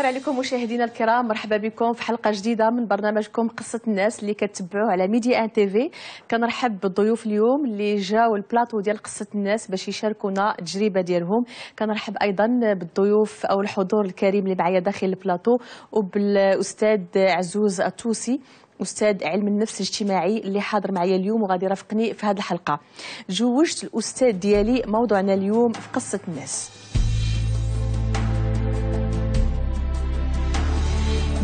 الخير عليكم مشاهدينا الكرام مرحبا بكم في حلقه جديده من برنامجكم قصه الناس اللي كتبعوه على ميدي ان تي في كنرحب بالضيوف اليوم اللي جاو البلاطو ديال قصه الناس باش يشاركونا التجربه ديالهم كنرحب ايضا بالضيوف او الحضور الكريم اللي معايا داخل البلاطو وبالاستاذ عزوز التوسي استاذ علم النفس الاجتماعي اللي حاضر معايا اليوم وغادي يرافقني في هذه الحلقه جوجت الاستاذ ديالي موضوعنا اليوم في قصه الناس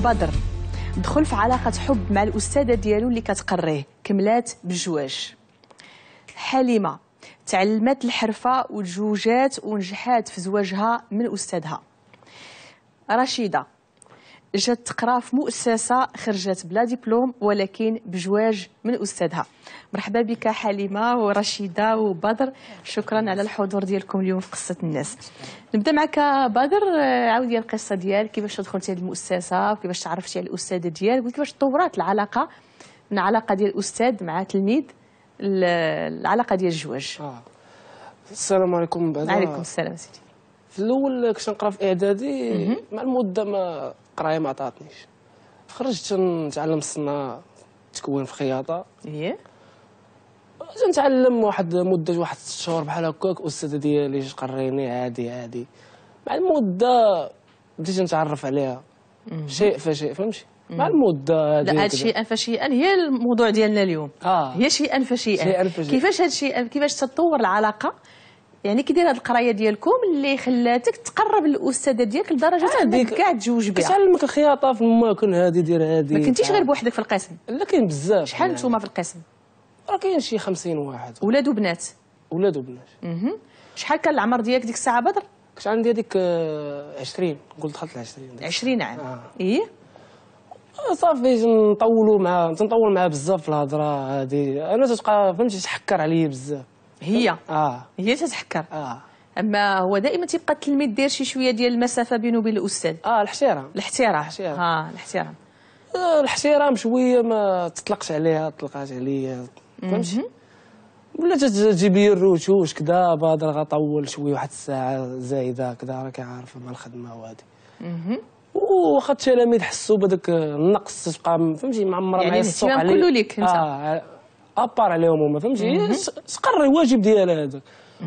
بدر دخل في علاقة حب مع الأستاذة ديالو اللي كتقريه كملات بجواج حليمة تعلمت الحرفة وتزوجات ونجحات في زواجها من أستاذها رشيدة جات تقرا في مؤسسه خرجت بلا دبلوم ولكن بجواج من استاذها مرحبا بك حليمه ورشيده وبدر شكرا على الحضور ديالكم اليوم في قصه الناس نبدا معك بدر عاودي القصه ديالك كيفاش دخلتي للمؤسسه وكيفاش تعرفتي على الاستاذه ديالك وكيفاش تطورات العلاقه من علاقه ديال الاستاذ مع تلميذ العلاقه ديال الزواج آه. السلام عليكم بعدا وعليكم السلام سيدي في الاول كنت نقرا في اعدادي مع المده ما القرايه ما عطاتنيش خرجت نتعلم الصناعه تكون في خياطه ايه نتعلم واحد مده واحد ست شهور بحال هكاك الاستاذه ديالي جات قريني عادي عادي مع المده بديت نتعرف عليها شيء فشيء فهمتي مع المده هذه لا هذا شيئا فشيئا هي الموضوع ديالنا اليوم آه. هي شيئا فشيئا شيئا فشيئا كيفاش هذا الشيء كيفاش تطور العلاقه يعني كي داير هذه القرايه ديالكم اللي خلاتك تقرب الاستاذه ديالك لدرجه انك كاع تجوج بها كتعلمك الخياطه في الماكن هذه دير هذه ما كنتيش غير بوحدك في القسم لا كاين بزاف شحال يعني نتوما في القسم راه كاين شي 50 واحد ولاد وبنات ولاد وبنات شحال كان العمر ديالك ديك الساعه بدر كنت عندي هذيك 20 آه، قلت دخلت ل 20 20 عام آه. ايه آه، صافي نطولوا معاه تنطول معاه بزاف في الهضره هذه انا تتبقى فهمتي تحكر عليا بزاف هي اه هي تتحكر اه اما هو دائما تيبقى التلميذ داير شي شويه ديال المسافه بينه وبين الاستاذ اه الاحترام الاحترام اه الاحترام آه، الاحترام شويه ما تطلقش عليها طلقات عليا فهمتي ولا تجيب لي الروتوش كذا بادر غطول شويه واحد الساعه زايده كذا راكي عارفه مع الخدمه وهادي واخا التلاميذ حسوا بهذاك النقص تبقى فهمتي معمره يعني معايا السوق يعني كله ليك انت آه ابار عليهم هما فهمتي سقر الواجب ديالها هذاك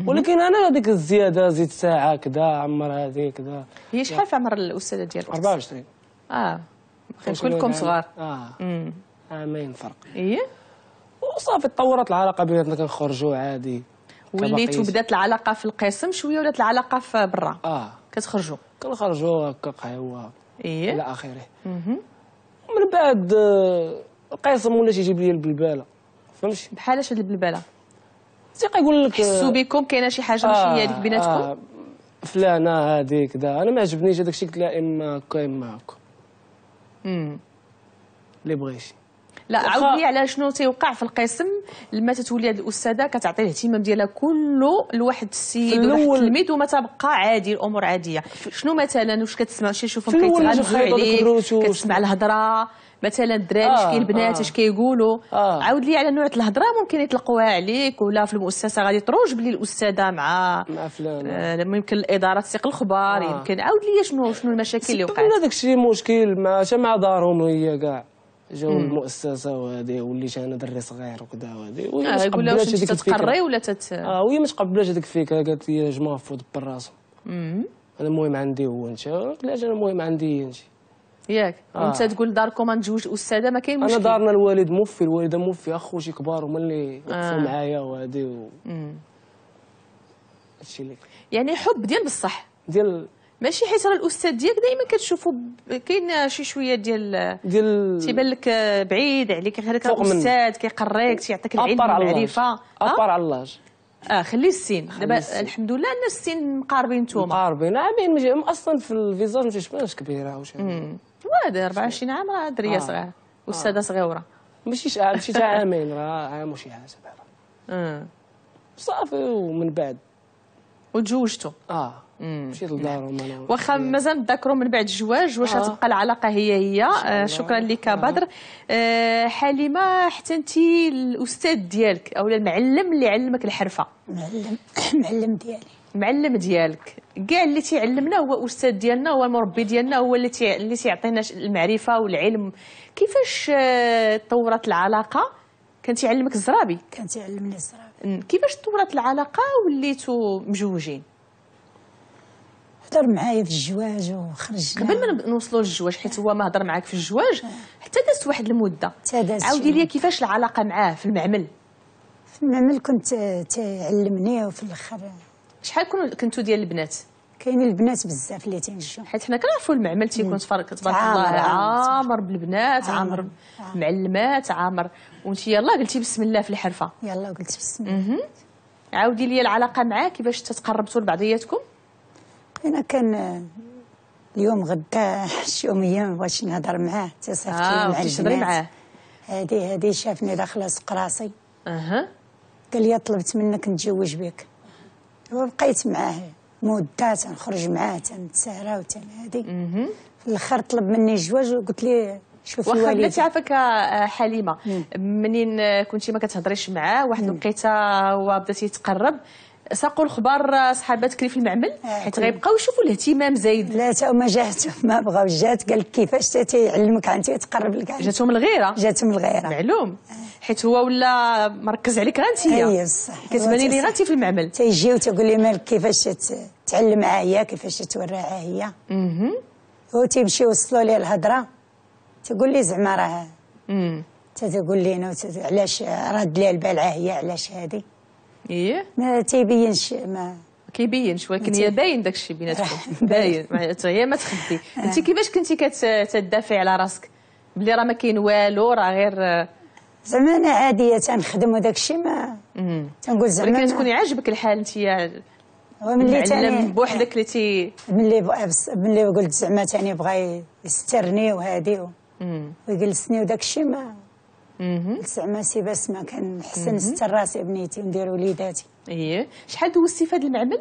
ولكن انا هذيك الزياده زيد ساعه كذا عمر هذه كذا هي شحال في عمر الاستاذه ديالك 24 اه كلكم صغار اه عامين فرق ايه وصافي تطورت العلاقه بيناتنا كنخرجوا عادي وليت بدات العلاقه في القسم شويه ولات العلاقه في برا اه كتخرجوا كنخرجوا هكا قهوه ايه الى اخره ومن بعد آه، القسم ولا يجيب لي البلباله فهمتي بحالاش هاد البلبله سي يقول لك حسوا آه، بكم كاينه شي حاجه ماشي هي هذيك بيناتكم آه فلانه هذيك كذا انا ما عجبنيش هذاك الشيء قلت لها اما هكا اما هكا اللي بغيتي لا لي على شنو تيوقع في القسم لما تتولي هاد الاستاذه كتعطي الاهتمام ديالها كله لواحد السيد وواحد التلميذ وما تبقى عادي الامور عاديه شنو مثلا واش كتسمع شي شوفهم كيتغلبوا عليك كتسمع الهضره مثلا الدراري آه شكاين بنات اش آه كيقولوا آه عاود لي على نوع الهضره ممكن يطلقوها عليك ولا في المؤسسه غادي تروج بلي الاستاذه مع مع فلان آه يمكن الاداره تسيق الخبار آه يمكن عاود لي شنو شنو المشاكل اللي وقعت هذاك الشيء مشكل مع مع دارهم هي كاع جاو المؤسسه وهذه وليت انا دري صغير وكذا وهذه وهي ما تقبلاش هذيك الفكره ولا تت اه وهي ما تقبلاش هذيك الفكره قالت لي جمع فوت براسهم انا المهم عندي هو انت قلت لها انا المهم عندي هي انت ياك آه. انت تقول داركم غنتزوج استاذه ما كاين مشكل انا دارنا الوالد موفي الوالده موفي اخو شي كبار هما اللي وقفوا آه. معايا وهادي و هادشي اللي يعني حب ديال بصح ديال ماشي حيت راه الاستاذ ديالك دائما كتشوفو كاين شي شويه ديال ديال تيبان لك بعيد عليك غير الاستاذ كيقريك تيعطيك العلم والمعرفه ابار آه؟ على الله اه خلي السين دابا الحمد لله الناس السين مقاربين نتوما مقاربين عامين اصلا في الفيزاج ما تيشبهش كبيره وشي واده 24 عام راه دريه آه. صغيره وساده آه. صغيره ماشي شي عامين راه عام وشي حاجه دابا آه. صافي ومن بعد وتزوجتوا اه مشيت لدارهم انا واخا مازال تذكروا من بعد الزواج واش آه. غتبقى آه. العلاقه هي هي آه شكرا لك آه. بدر آه حليمه حتى انت الاستاذ ديالك او المعلم اللي علمك الحرفه معلم معلم ديالي المعلم ديالك كاع اللي تيعلمنا هو الاستاذ ديالنا هو المربي ديالنا هو اللي تي... اللي تيعطينا المعرفه والعلم كيفاش آه، تطورت العلاقه كان تيعلمك الزرابي كان تيعلمني الزرابي كيفاش تطورت العلاقه وليتو مجوجين هضر معايا في الجواج وخرجنا قبل ما نوصلوا للجواج حيت هو ما هضر معاك في الجواج آه. حتى دازت واحد المده عاودي لي كيفاش العلاقه معاه في المعمل في المعمل كنت تعلمني وفي الاخر شحال كنتو ديال البنات كاينين البنات بزاف اللي تينجحوا حيت حنا كنعرفوا المعمل تيكون تفرق تبارك الله عامر بالبنات عامر معلمات عامر وانت يلا قلتي بسم الله في الحرفه يلا قلت بسم الله عاودي لي العلاقه معاه كيفاش تتقربتوا لبعضياتكم انا كان اليوم غدا يوميا واش نهضر معاه تيصيفط لي آه معاه هادي هادي شافني داخله سقراصي اها قال لي طلبت منك نتزوج بك وبقيت معاه مده تنخرج معاه تنتسهرى وتنهادي في الاخر طلب مني الجواج وقلت لي شوفي واخا بلاتي عافاك آه، حليمه منين كنتي ما كتهضريش معاه واحد الوقيته هو بدا تيتقرب ساقوا الخبار آه، صحاباتك في المعمل آه، حيت غيبقاو يشوفوا الاهتمام زايد لا تا ما جاتهم ما بغاو جات قال لك كيفاش تيعلمك انت تقرب لك جاتهم الغيره جاتهم الغيره معلوم حيت هو ولا مركز عليك غير انت هي أيوة، كتباني لي غير انت في المعمل تيجي وتقول لي مالك كيفاش تعلم معايا كيفاش توريها هي هو تيمشي يوصلوا لي الهضره تقول لي زعما راه تتقول لي انا علاش راد لي البال هي علاش هذه ايه ما تيبينش ما كيبينش ولكن هي باين داك الشيء بيناتكم باين هي ما تخبي انت كيفاش كنتي كتدافعي على راسك بلي راه ما كاين والو راه غير زعما انا عاديه تنخدم وداك الشيء ما تنقول زعما ولكن تكوني عاجبك الحال انت ملي تعلم بوحدك اللي تي ملي ملي قلت زعما تاني بغا يسترني وهادي ويجلسني وداك الشيء ما لسع سي بس ما كنحسن نستر راسي بنيتي ندير وليداتي ايه شحال دوزتي في هذا المعمل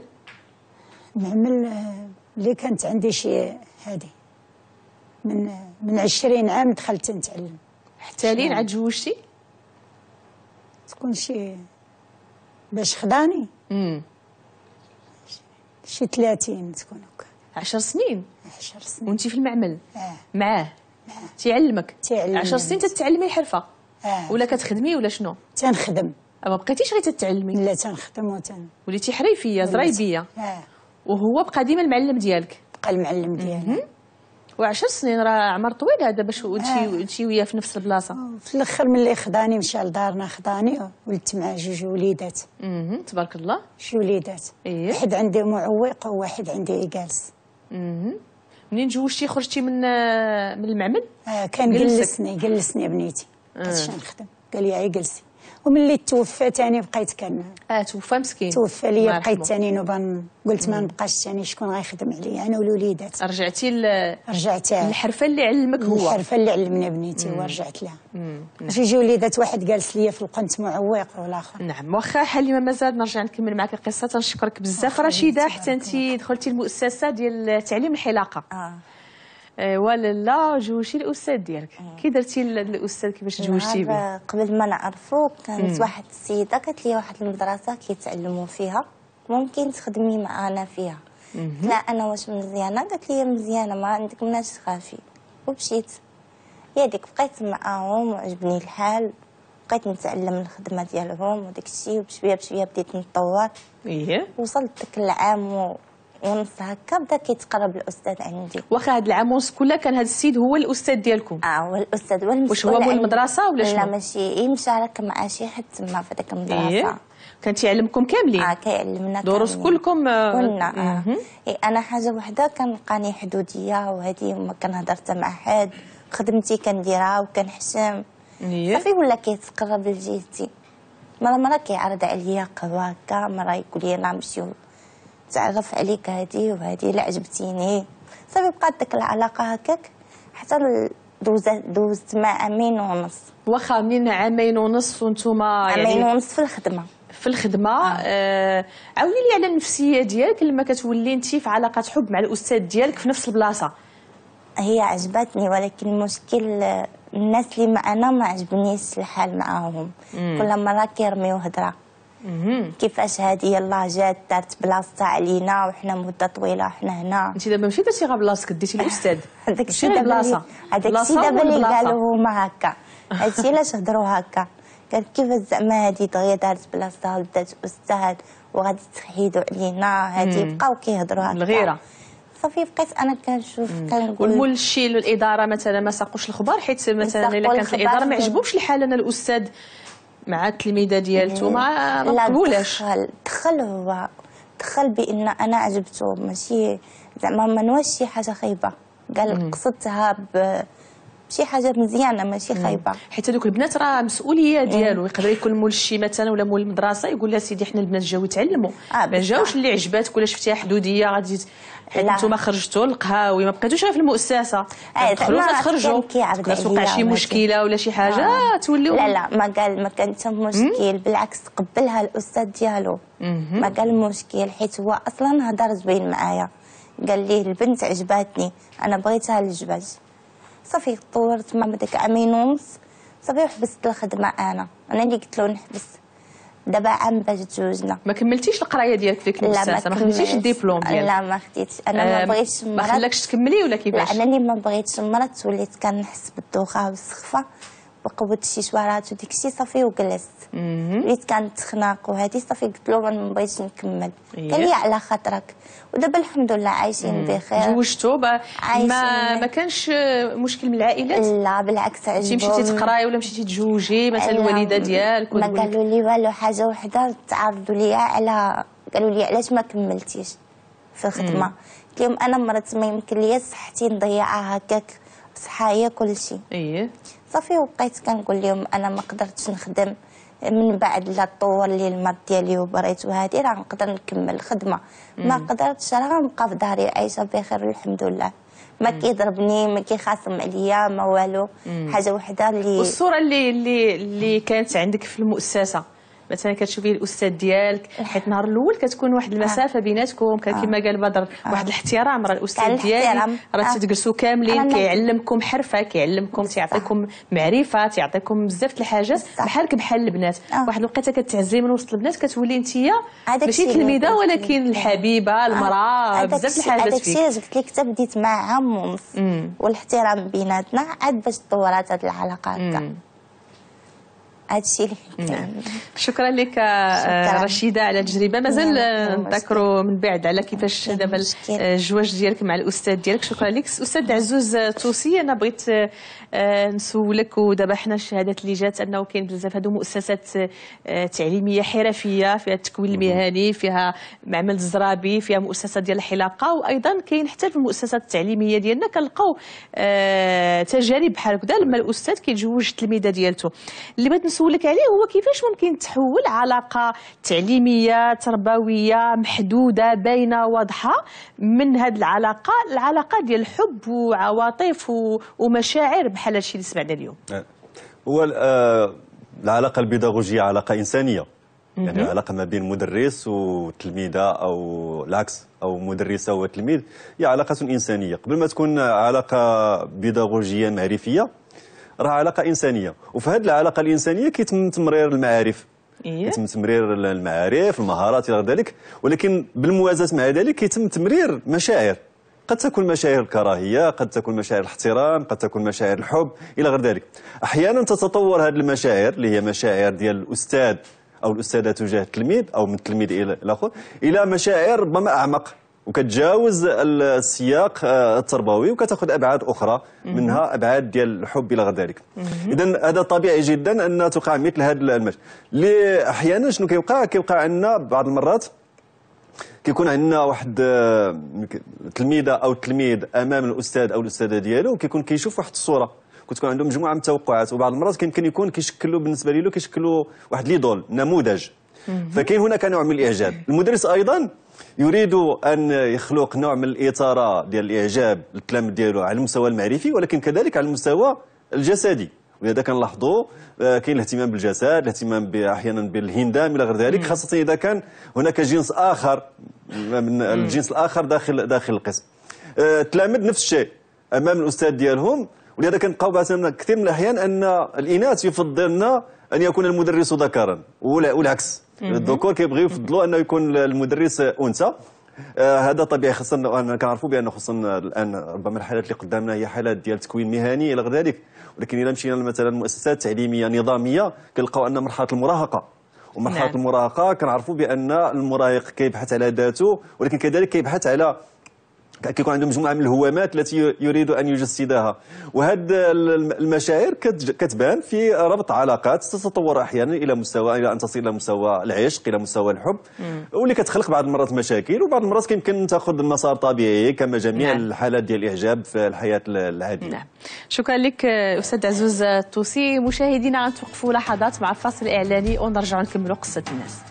المعمل آه، اللي كانت عندي شي هذه من من 20 عام دخلت نتعلم حتى لين عاد تزوجتي تكون شي باش خداني امم شي 30 تكون هكا 10 سنين 10 سنين وانت في المعمل اه معاه تيعلمك تيعلمك 10 سنين تتعلمي الحرفه آه. ولا كتخدمي ولا شنو تنخدم ما بقيتيش غير تتعلمي لا تنخدم وتن وليتي حريفيه زرايبيه اه وهو بقى ديما المعلم ديالك بقى المعلم ديالي و10 سنين راه عمر طويل هذا باش آه. ولتي تمشي وياه في نفس البلاصه في الاخر ملي خداني مشى لدارنا خداني ولدت مع جوج وليدات تبارك الله شي وليدات إيه؟ واحد عندي معوق وواحد عندي جالس منين تزوجتي خرجتي من من المعمل اه كان جلسني جلسني بنيتي بقيتش آه. نخدم قال لي عي جلسي وملي توفى تاني بقيت كان اه توفى مسكين توفى ليا بقيت تاني نوبان قلت ما نبقاش تاني شكون غيخدم عليا انا والوليدات رجعتي ل... رجعت الحرفه اللي علمك هو الحرفه اللي علمني بنيتي ورجعت لها باش يجي وليدات واحد جالس ليا في القنت معوق والاخر نعم واخا حليمه مازال نرجع نكمل معك القصه تنشكرك بزاف رشيده حتى انت دخلتي المؤسسه ديال تعليم الحلاقه آه. آه، ولا جوجتي الاستاذ ديالك كي درتي الاستاذ كيفاش جوجتي به قبل ما نعرفو كانت واحد السيده قالت لي واحد المدرسه كيتعلموا فيها ممكن تخدمي معانا فيها قلت لها انا واش مزيانه قالت لي مزيانه ما عندك مناش تخافي ومشيت ديك بقيت معاهم وعجبني الحال بقيت نتعلم الخدمه ديالهم وداك الشيء وبشويه بشويه بديت نتطور إيه. وصلت ذاك العام و... ونص هكا بدا كيتقرب الاستاذ عندي واخا هاد العام ونص كله كان هذا السيد هو الاستاذ ديالكم اه هو الاستاذ هو واش هو مول المدرسه ولا شنو لا ماشي مشارك مع شي حد تما في هذيك المدرسه إيه؟ كان تيعلمكم كاملين اه كيعلمنا كاملين دروس كلكم آه كلنا آه. إيه انا حاجه وحده كنلقاني حدوديه وهذه ما كنهضر حتى مع حد خدمتي كنديرها وكنحشم إيه؟ صافي ولا كيتقرب لجهتي مره مره كيعرض عليا قهوه هكا مره يقول لي انا نمشيو تعرف عليك هذه وهذه لا عجبتيني صافي بقات ديك العلاقه هكاك حتى دوزت دوزت مع عامين ونص واخا من عامين ونص وانتم يعني عامين ونص في الخدمه في الخدمه آه. آه عاوني لي على النفسيه ديالك لما كتولي انت في علاقه حب مع الاستاذ ديالك في نفس البلاصه هي عجبتني ولكن المشكل الناس اللي معنا ما عجبنيش الحال معاهم كل مره كيرميو هضره كيفاش هذه يلاه جات دارت بلاصتها علينا وحنا مده طويله حنا هنا انت دابا ماشي درتي غير بلاصتك ديتي الاستاذ هذاك الشيء دابا هذاك الشيء دابا اللي قالوا هما هكا هادشي علاش هضروا هكا قال كيفاش زعما هادي دغيا دارت بلاصتها ودات استاذ وغادي تحيدوا علينا هادي بقاو كيهضروا هكا الغيره صافي بقيت انا كنشوف كنقول والمرشد الاداره مثلا ما ساقوش الخبر حيت مثلا الا كانت الاداره ما عجبوش الحال انا الاستاذ مع التلميذه ديالته ما ما قبولاش دخل دخل هو دخل بان انا عجبته ماشي زعما ما نواش شي حاجه خايبه قال قصدتها ب شي حاجه مزيانه ماشي خايبه حيت هذوك البنات راه مسؤوليه ديالو يقدر يكون مول شي مثلا ولا مول المدرسه يقول لها سيدي حنا البنات جاو يتعلموا آه ما جاوش اللي عجباتك ولا شفتيها حدوديه غادي انتم خرجتوا القهاوي ما بقيتوش غير في المؤسسه تدخلوا تخرجوا توقع شي مشكله ولا شي حاجه آه. آه، توليو لا لا ما قال ما كان حتى مشكل بالعكس تقبلها الاستاذ ديالو ما قال مشكل حيت هو اصلا هضر زوين معايا قال لي البنت عجباتني انا بغيتها للجبل صافي طورت مع داك عامين ونص صافي وحبست الخدمه انا انا اللي قلت له نحبس دابا عام باش تزوجنا ما كملتيش القرايه ديالك في ديك المؤسسه ما خديتيش الدبلوم ديالك لا ما خديتش انا ما بغيتش ما خلاكش تكملي ولا كيفاش لا انا اللي ما بغيتش مرات وليت كنحس بالدوخه والسخفه وقبضت شي شوارات الشيء صافي وجلست بديت كنتخناق وهذه صافي قلت له ما بغيتش نكمل إيه. قال لي على خاطرك ودابا الحمد لله عايشين بخير زوجتو ما ما كانش مشكل من العائلات لا بالعكس عجبهم مشيتي تقراي ولا مشيتي تجوجي مثلا الوالده ديالك ما قالوا لي والو حاجه وحده تعرضوا لي على قالوا لي علاش ما كملتيش في الخدمه قلت لهم انا مرضت ما يمكن لي صحتي نضيعها هكاك صحايه كلشي ايه صافي وبقيت كنقول لهم انا ما قدرتش نخدم من بعد لا طول لي المرض ديالي وبريت وهذه راه نقدر نكمل الخدمه ما قدرتش راه غنبقى في داري عايشه بخير الحمد لله ما كيضربني ما كيخاصم عليا ما والو حاجه وحده اللي والصوره اللي اللي اللي كانت عندك في المؤسسه مثلا كتشوفي الاستاذ ديالك حيت النهار الاول كتكون واحد المسافه آه. بيناتكم آه. كما قال بدر آه. واحد الاحترام راه الاستاذ يعني ديالي راه تجلسوا كاملين كيعلمكم حرفه كيعلمكم تيعطيكم معرفه تيعطيكم بزاف الحاجات بحالك بحال البنات واحد الوقيته كتعزي من وسط البنات كتولي انت ماشي تلميذه ولكن الحبيبه المراه بزاف الحاجات فيك هذاك الشيء جبت لك حتى بديت ونص والاحترام بيناتنا عاد باش تطورات هذه العلاقه هكا هادشي اللي نعم شكرا لك آه، رشيده على التجربه نعم، مازال نذكروا نعم، من بعد على كيفاش دابا الجواج ديالك مع الاستاذ ديالك شكرا لك استاذ عزوز توصي انا بغيت آه، نسولك ودابا حنا الشهادات اللي جات انه كاين بزاف هادو مؤسسات آه، تعليميه حرفيه فيها التكوين المهني فيها معمل الزرابي فيها مؤسسه ديال الحلاقه وايضا كاين حتى في المؤسسات التعليميه ديالنا كنلقاو تجارب بحال هكذا لما الاستاذ كيتزوج التلميذه ديالته اللي بغيت نسولك عليه هو كيفاش ممكن تحول علاقه تعليميه تربويه محدوده باينه واضحه من هذه العلاقه العلاقه ديال الحب وعواطف ومشاعر بحال هادشي اللي سمعنا اليوم آه. هو آه، العلاقه البيداغوجيه علاقه انسانيه يعني العلاقه ما بين مدرس وتلميذه او العكس او مدرسه وتلميذ هي علاقه انسانيه قبل ما تكون علاقه بيداغوجيه معرفيه راه علاقه انسانيه وفي هذه العلاقه الانسانيه كيتم تمرير المعارف إيه. كيتم تمرير المعارف المهارات الى غير ذلك ولكن بالموازاه مع ذلك كيتم تمرير مشاعر قد تكون مشاعر الكراهيه قد تكون مشاعر الاحترام قد تكون مشاعر الحب الى غير ذلك احيانا تتطور هذه المشاعر اللي هي مشاعر ديال الاستاذ او الاستاذه تجاه التلميذ او من التلميذ الى الاخر الى مشاعر ربما اعمق وكتجاوز السياق آه، التربوي وكتاخذ ابعاد اخرى منها ابعاد ديال الحب الى غير ذلك اذا هذا طبيعي جدا ان تقع مثل هذا المشهد اللي احيانا شنو كيوقع كيوقع عندنا بعض المرات كيكون عندنا واحد آه، تلميذه او تلميذ امام الاستاذ او الاستاذه ديالو وكيكون كيشوف واحد الصوره كتكون عندهم مجموعه من التوقعات وبعض المرات كيمكن يكون كيشكلوا بالنسبه ليه كيشكلوا واحد ليدول نموذج فكاين هناك نوع من الاعجاب المدرس ايضا يريد ان يخلق نوع من الاثاره ديال الاعجاب الكلام ديالو على المستوى المعرفي ولكن كذلك على المستوى الجسدي ولهذا كنلاحظوا آه، كاين الاهتمام بالجسد الاهتمام احيانا بالهندام الى غير ذلك خاصه اذا كان هناك جنس اخر من الجنس الاخر داخل داخل القسم آه، التلاميذ نفس الشيء امام الاستاذ ديالهم ولهذا كنلقاو كثير من الاحيان ان الاناث يفضلنا ان يكون المدرس ذكرا والعكس الذكور كيبغيو يفضلوا انه يكون المدرس انثى آه هذا طبيعي خاصه انا كنعرفوا بان خصوصا الان ربما الحالات اللي قدامنا هي حالات ديال تكوين مهني الى غير ذلك ولكن الى مشينا مثلا مؤسسات تعليميه نظاميه كنلقاو ان مرحله المراهقه ومرحله نعم. المراهقه كنعرفوا بان المراهق كيبحث على ذاته ولكن كذلك كيبحث على كيكون عنده مجموعه من الهوامات التي يريد ان يجسدها وهذه المشاعر كتبان في ربط علاقات تتطور احيانا الى مستوى الى ان تصل الى مستوى العشق الى مستوى الحب واللي كتخلق بعض المرات مشاكل وبعض المرات كيمكن تاخذ مسار طبيعي كما جميع نعم. الحالات ديال الاعجاب في الحياه العاديه نعم شكرا لك استاذ عزوز توسي مشاهدينا غنتوقفوا لحظات مع الفاصل الاعلاني ونرجعوا نكملوا قصه الناس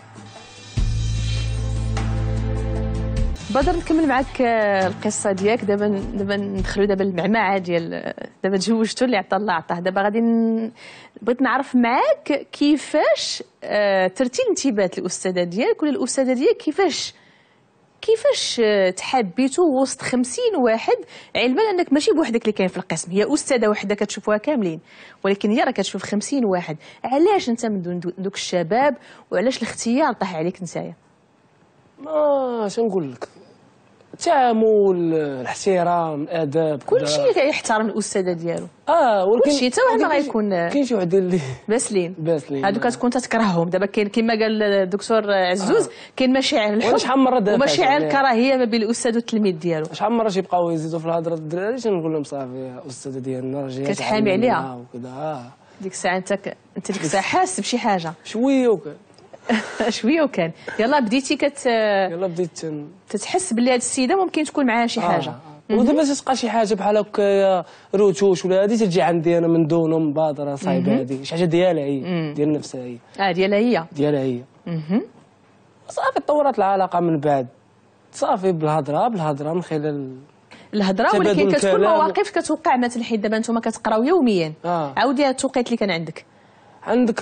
بدر نكمل معاك آه، القصه ديالك دابا دابا ندخلوا دابا المعمعه ديال دابا تزوجتوا اللي عطى الله عطاه دابا غادي بغيت نعرف معاك كيفاش آه، ترتي انتباهات الاستاذه ديالك ولا الاستاذه ديالك كيفاش كيفاش آه، تحبيتو وسط 50 واحد علما انك ماشي بوحدك اللي كاين في القسم هي استاذه وحده كتشوفوها كاملين ولكن هي راه كتشوف 50 واحد علاش انت من دون دوك الشباب وعلاش الاختيار طاح عليك نتايا ما شنقول لك التعامل الاحترام الاداب كلشي كيحترم الاستاذه ديالو اه ولكن حتى واحد ما غيكون كاين شي واحد اللي باسلين باسلين هادوك كتكون تكرههم دابا كاين كما قال الدكتور عزوز آه. كاين مشاعر الحب وشحال مره دابا ومشاعر الكراهيه ما بين الاستاذ والتلميذ ديالو شحال مره تيبقاو يزيدوا في الهضره الدراري تنقول لهم صافي الاستاذه ديالنا راه كتحامي عليها وكذا ديك الساعه انت انت ديك الساعه حاسس بشي حاجه شويه وكذا شويه وكان يلا بديتي كت يلا بديت تتحس بلي هذه السيده ممكن تكون معاها شي آه. حاجه آه. ودابا تلقى شي حاجه بحال هكا آه، روتوش ولا هذه تجي عندي انا من دون مبادره صايبه هذه شي حاجه ديالها هي ديال نفسها هي اه ديالها هي ديالها هي صافي طورت العلاقه من بعد صافي بالهضره بالهضره من خلال الهضره ولكن كتكون مواقف كتوقع مثلا حيت دابا انتم كتقراو يوميا آه. عاودي هذا التوقيت اللي كان عندك عندك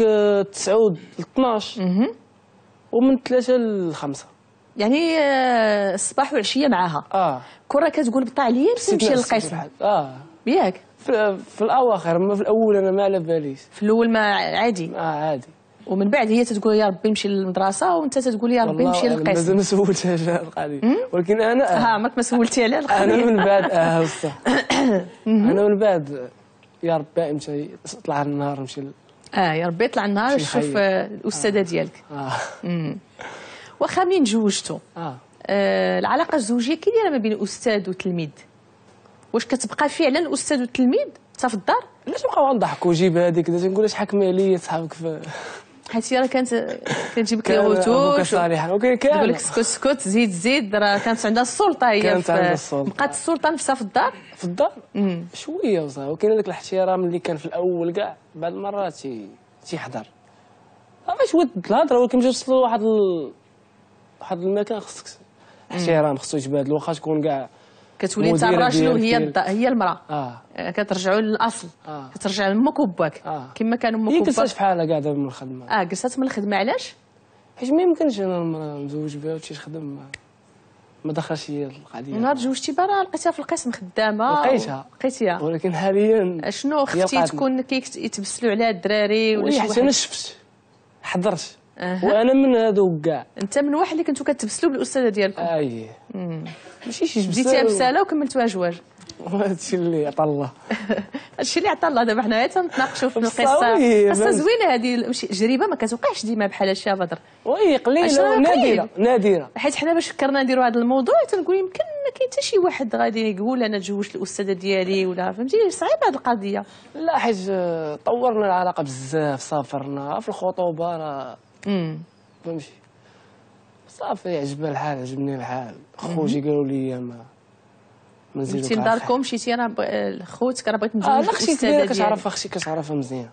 9 ل 12 ومن 3 ل 5 يعني آه، الصباح والعشيه معاها اه كره كتقول بالطعليه باش نمشي للقسم اه ياك في, في الاواخر ما في الاول انا ما على باليش في الاول ما عادي اه عادي ومن بعد هي تتقول يا ربي نمشي للمدرسه وانت تتقول يا ربي نمشي للقسم مازال ما سولتهاش على القضيه ولكن انا ها عمرك ما سولتي على القضيه انا من بعد اه بصح انا من بعد يا ربي امتى طلع النهار نمشي اه يا ربي يطلع النهار تشوف آه، الاستاذه آه. ديالك آه. واخا منين تزوجتوا آه. آه العلاقه الزوجيه كي دايره ما بين استاذ وتلميذ واش كتبقى فعلا استاذ وتلميذ حتى في الدار علاش نبقاو نضحكوا جيب هذيك نقول اش حكمي عليا صحابك في حيت راه كانت كتجيب لك الغوتوش صالحه لك سكت سكت زيد زيد راه كانت عندها السلطه هي كانت عندها السلطه بقات السلطه نفسها في الدار في الدار شويه وصافي وكاين هذاك الاحترام اللي كان في الاول كاع بعض المرات تي تيحضر ما شويه الهضره ولكن باش توصل لواحد ال... واحد المكان خصك احترام خصو يتبادل واخا تكون كاع كتولي انت الراجل وهي هي المراه آه. آه، كترجعوا للاصل آه. كترجع لامك وباك آه. كما كان امك وباك هي جلست فحالها قاعده من الخدمه اه جلست من الخدمه علاش؟ حيت ما يمكنش انا المراه نزوج بها وتمشي تخدم ما دخلش هي القضيه نهار تزوجتي برا لقيتها في القسم خدامه لقيتها لقيتها ولكن حاليا شنو اختي تكون كيتبسلوا عليها الدراري ولا شي حاجه انا شفت حضرت أه. وانا من هادو كاع انت من واحد اللي كنتو كتبسلوا بالاستاذه ديالكم اي ماشي شي جبسه بديتيها بساله وكملتوها جواج هادشي اللي عطى الله هادشي اللي عطى الله دابا حنايا تنتناقشوا في القصه قصه زوينه هذه تجربه ما كتوقعش ديما بحال هادشي بدر وي قليله نادره نادره حيت حنا باش فكرنا نديروا هذا الموضوع تنقول يمكن ما كاين حتى شي واحد غادي يقول انا تزوجت الاستاذه ديالي ولا فهمتي صعيبه هذه القضيه لا حيت آه، طورنا العلاقه بزاف سافرنا في الخطوبه راه امم فهمتي صافي عجبنا الحال عجبني الحال خوتي قالوا لي ما ما نزيدوش قلتي لداركم مشيتي انا خوتك راه بغيت نجوج اه لا اختي ديالي كتعرف اختي كتعرفها مزيان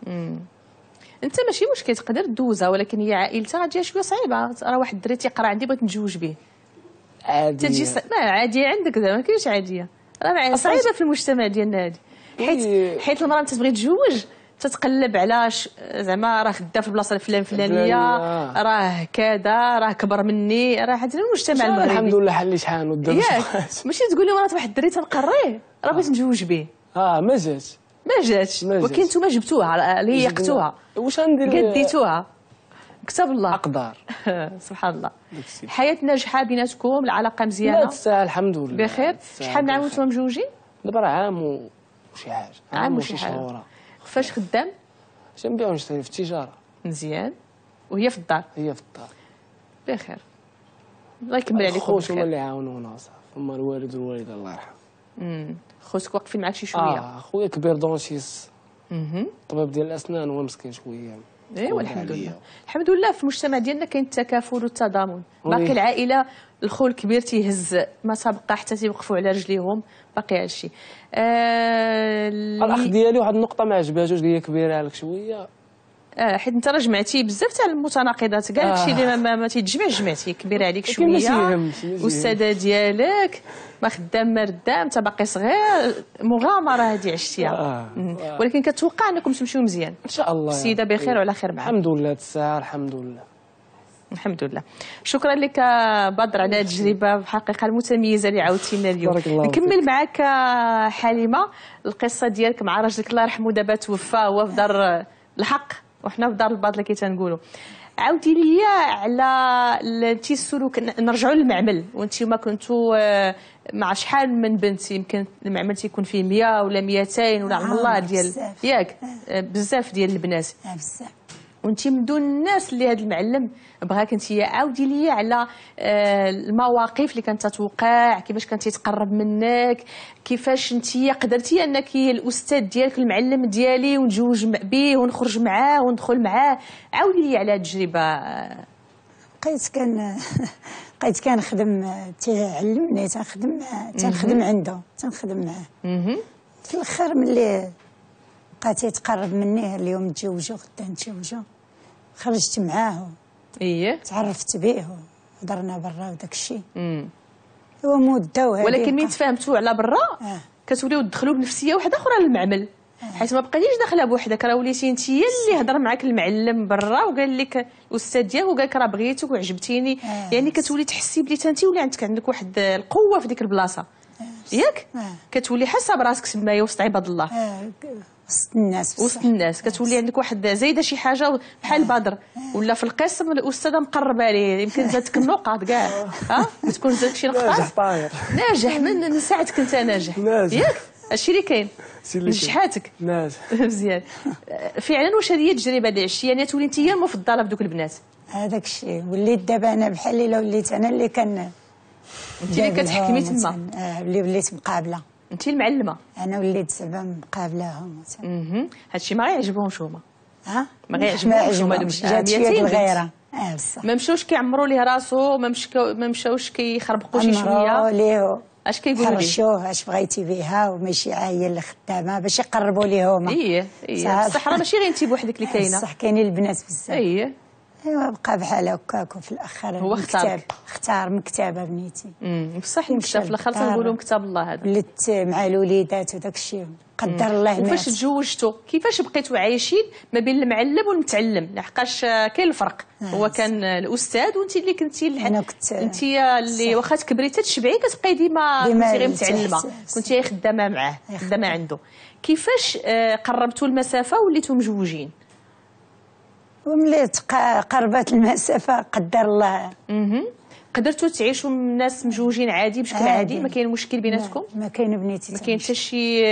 انت ماشي مشكل تقدر دوزها ولكن هي عائلتها غاتجيها شويه صعيبه راه واحد الدري تيقرا عندي بغيت نتزوج به عادي تجي ما عاديه عندك زعما ما كاينش عاديه راه صعيبه في المجتمع ديالنا هادي حيت إيه. حيت المراه تبغي تتزوج تتقلب على زعما راه خدام في البلاصه الفلان فلانيه راه كذا راه كبر مني راه حتى المجتمع المغربي الحمد لله حل شحال قدام ماشي تقول لهم راه واحد الدري تنقريه راه بغيت نتزوج به اه ما جاتش ما جاتش ولكن نتوما جبتوها ليقتوها واش غندير قديتوها كتاب الله اقدار سبحان الله الحياه ناجحه بيناتكم العلاقه مزيانه لا تستاهل الحمد لله بخير شحال من عام وانتم مجوجين دابا راه عام وشي حاجه عام وشي شهور فاش خدام باش نبيع ونشتري في التجاره مزيان وهي في الدار هي في الدار بخير الله يكمل عليك خوت هما اللي عاونونا صافي هما الوالد والوالده الله يرحمهم خوتك واقفين معاك شي شويه اه خويا كبير دونشيس طبيب ديال الاسنان هو مسكين شويه يعني. ايوا الحمد لله الحمد لله في المجتمع ديالنا كاين التكافل والتضامن باقي العائله الخو الكبير تيهز ما سبق حتى تيوقفوا على رجليهم باقي الشيء آه الاخ ديالي واحد النقطه ما عجبهاش جوج هي كبيره عليك شويه اه حيت انت راه جمعتي بزاف تاع المتناقضات كاع هادشي اللي ما, ما تيتجمع جمعتي كبيره عليك شويه والساده ديالك ما خدام ما ردام انت باقي صغير مغامره هذه عشتيها آه. آه. ولكن كتوقع انكم تمشيو مزيان ان شاء الله السيده بخير وعلى خير معاك الحمد لله الساعه الحمد لله الحمد لله شكرا لك بدر على التجربه الحقيقه المتميزه اللي عاودتينا اليوم نكمل معك حليمه القصه ديالك مع راجلك الله يرحمه دابا توفى هو في دار الحق وحنا في دار الباطل كي تنقولوا عاودي لي على انت السلوك نرجعوا للمعمل ما كنتوا آه، مع شحال من بنت يمكن المعمل تيكون فيه 100 ولا 200 ولا آه، عمر الله ديال ياك آه. بزاف ديال البنات بزاف وانت من دون الناس اللي هذا المعلم بغاك انت عاودي لي على آه، المواقف اللي كانت تتوقع كيفاش كان تيتقرب منك كيفاش انت قدرتي انك الاستاذ ديالك المعلم ديالي ونجوج به ونخرج معاه وندخل معاه عاودي لي على التجربه بقيت كان بقيت كنخدم تعلمني تنخدم تنخدم عنده تنخدم معاه في الاخر ملي بقى تيتقرب مني اليوم نتزوجو غدا نتزوجو خرجت معاه ايه تعرفت بيه هضرنا برا وداك الشيء هو مده ولكن مين تفاهمتوا على برا آه. كتوليو تدخلوا بنفسيه واحده اخرى للمعمل آه. حيت ما بقيتيش داخله بوحدك راه وليتي انت اللي هضر معاك المعلم برا وقال لك الاستاذ ديالك وقال لك راه بغيتك وعجبتيني آه. يعني كتولي تحسي بلي انت ولي عندك عندك واحد القوه في ديك البلاصه آه. ياك آه. كتولي حاسه براسك تمايا وسط عباد الله آه. وسط الناس وسط الناس كتولي عندك واحد زايده شي حاجه بحال بدر ولا في القسم الاستاذه مقربه ليه يمكن زادك النقط كاع ها تكون زادك شي نقاط ناجح طاير ناجح من ساعه انت ناجح ياك هادشي اللي كاين نجحاتك ناجح مزيان فعلا واش هذه هي التجربه اللي عشتي يعني تولي انت هي المفضله بدوك البنات هذاك الشيء وليت دابا انا بحال لو وليت انا اللي كان انت اللي كتحكمي تما آه، اللي وليت مقابله انت المعلمه انا وليد سبا مقابلاهم هادشي ما غيعجبهمش هما ها ما غيعجبهمش هما دوك الجامياتين الغيره اه بصح ما مشاوش كيعمروا ليه راسو ما ما مشاوش كيخربقوا شي شويه ليه اش كيقولوا ليه حرشوه اش بغيتي بها وماشي عايه اللي خدامه باش يقربوا ليه اييه ايه ايه بصح راه ماشي غير انت بوحدك اللي كاينه بصح كاينين البنات بزاف اييه ايوا بقى بحال هكاك وفي الاخر هو اختار اختار مكتبه بنيتي بصح المكتب في الاخر تنقولوا مكتب الله هذا ولدت مع الوليدات وداك الشيء قدر الله كيفاش تزوجتوا كيفاش بقيتوا عايشين ما بين المعلم والمتعلم لحقاش كاين الفرق آه، هو كان الاستاذ وانت اللي كنتي انا كنت انت اللي واخا تكبري تتشبعي كتبقاي ديما كنتي غير متعلمه كنتي خدامه معاه خدامه عنده كيفاش آه، قربتوا المسافه وليتوا مجوجين وملي قربت المسافه قدر الله اها قدرتوا تعيشوا الناس مجوجين عادي بشكل عادي, عادي. ما كاين مشكل بيناتكم ما كاين بنيتي ما كاين حتى شي